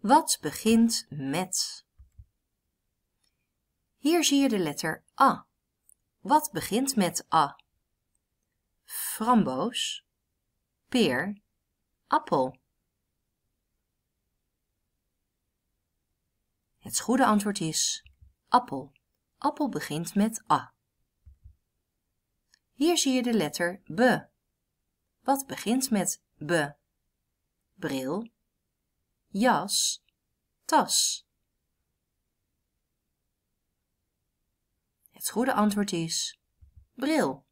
Wat begint met? Hier zie je de letter A. Wat begint met A? Framboos, peer, appel. Het goede antwoord is appel. Appel begint met A. Hier zie je de letter B. Wat begint met B? Bril, jas, tas. Het goede antwoord is bril.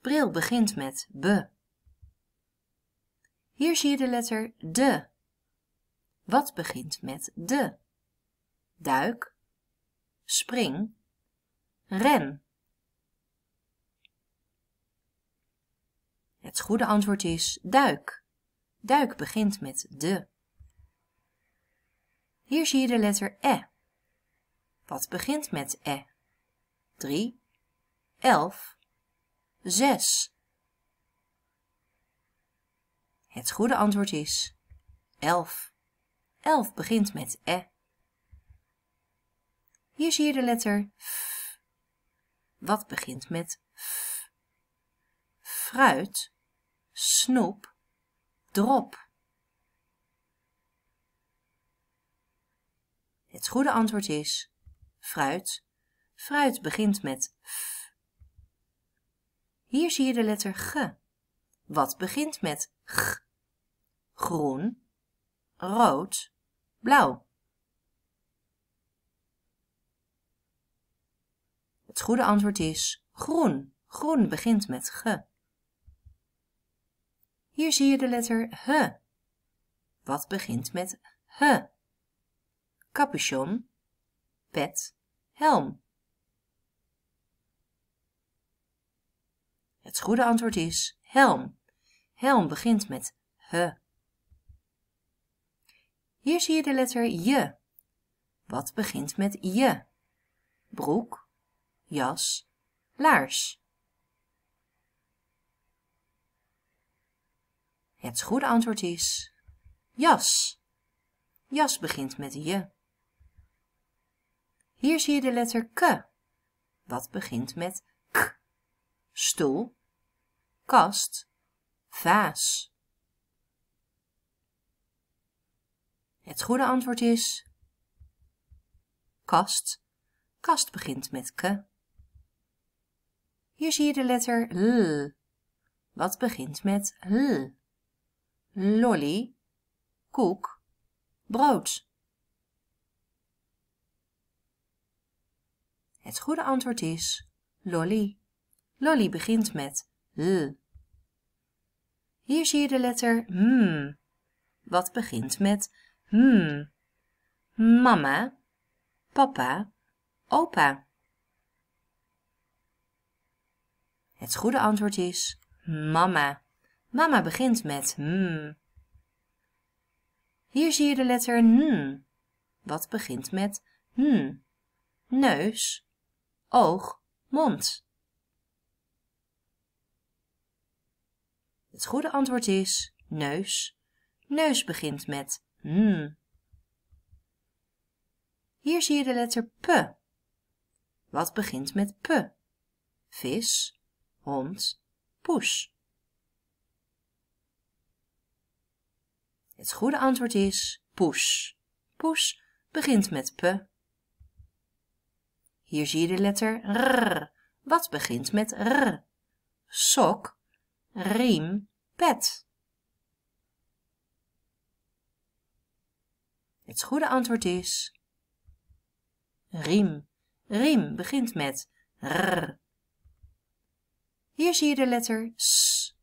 Bril begint met be. Hier zie je de letter de. Wat begint met de? Duik, spring, ren. Het goede antwoord is duik. Duik begint met de. Hier zie je de letter E. Wat begint met E? 3, 11, 6. Het goede antwoord is 11. 11 begint met E. Hier zie je de letter F. Wat begint met F? Fruit, snoep, drop. Het goede antwoord is fruit. Fruit begint met f. Hier zie je de letter g. Wat begint met g? Groen, rood, blauw. Het goede antwoord is groen. Groen begint met g. Hier zie je de letter h. Wat begint met h? capuchon, pet, helm. Het goede antwoord is helm. Helm begint met h. Hier zie je de letter je. Wat begint met je? Broek, jas, laars. Het goede antwoord is jas. Jas begint met je. Hier zie je de letter K, wat begint met K. Stoel, kast, vaas. Het goede antwoord is kast. Kast begint met K. Hier zie je de letter L, wat begint met L. Lolly, koek, brood. Het goede antwoord is lolly. Lolly begint met l. Hier zie je de letter m, wat begint met m. Mama, papa, opa. Het goede antwoord is mama. Mama begint met m. Hier zie je de letter n, wat begint met n. Neus, oog, mond? Het goede antwoord is neus. Neus begint met m. Hier zie je de letter p. Wat begint met p? Vis, hond, poes. Het goede antwoord is poes. Poes begint met p. Hier zie je de letter R, wat begint met R. Sok, riem, pet. Het goede antwoord is riem. Riem begint met R. Hier zie je de letter S.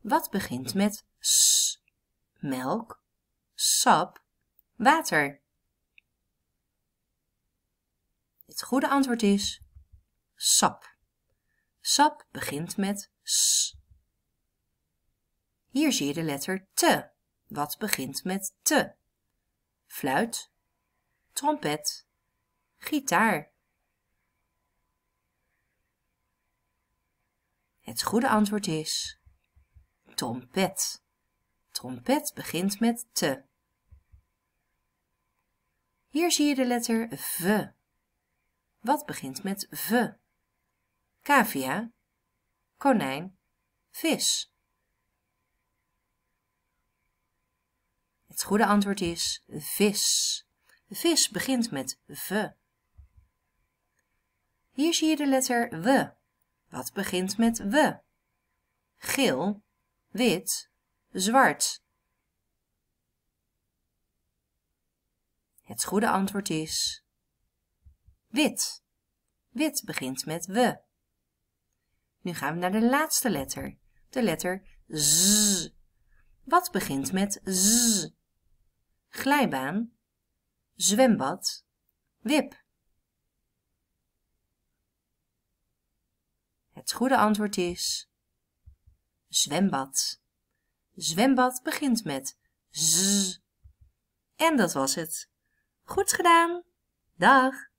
Wat begint met S? Melk, sap, water. Het goede antwoord is sap. Sap begint met s. Hier zie je de letter t, wat begint met t. Fluit, trompet, gitaar. Het goede antwoord is trompet. Trompet begint met t. Hier zie je de letter V, wat begint met v. Cavia, konijn, vis. Het goede antwoord is vis. Vis begint met v. Hier zie je de letter w. Wat begint met w? Geel, wit, zwart. Het goede antwoord is Wit. Wit begint met we. Nu gaan we naar de laatste letter, de letter z. Wat begint met z? Glijbaan, zwembad, wip. Het goede antwoord is zwembad. Zwembad begint met z. En dat was het. Goed gedaan. Dag.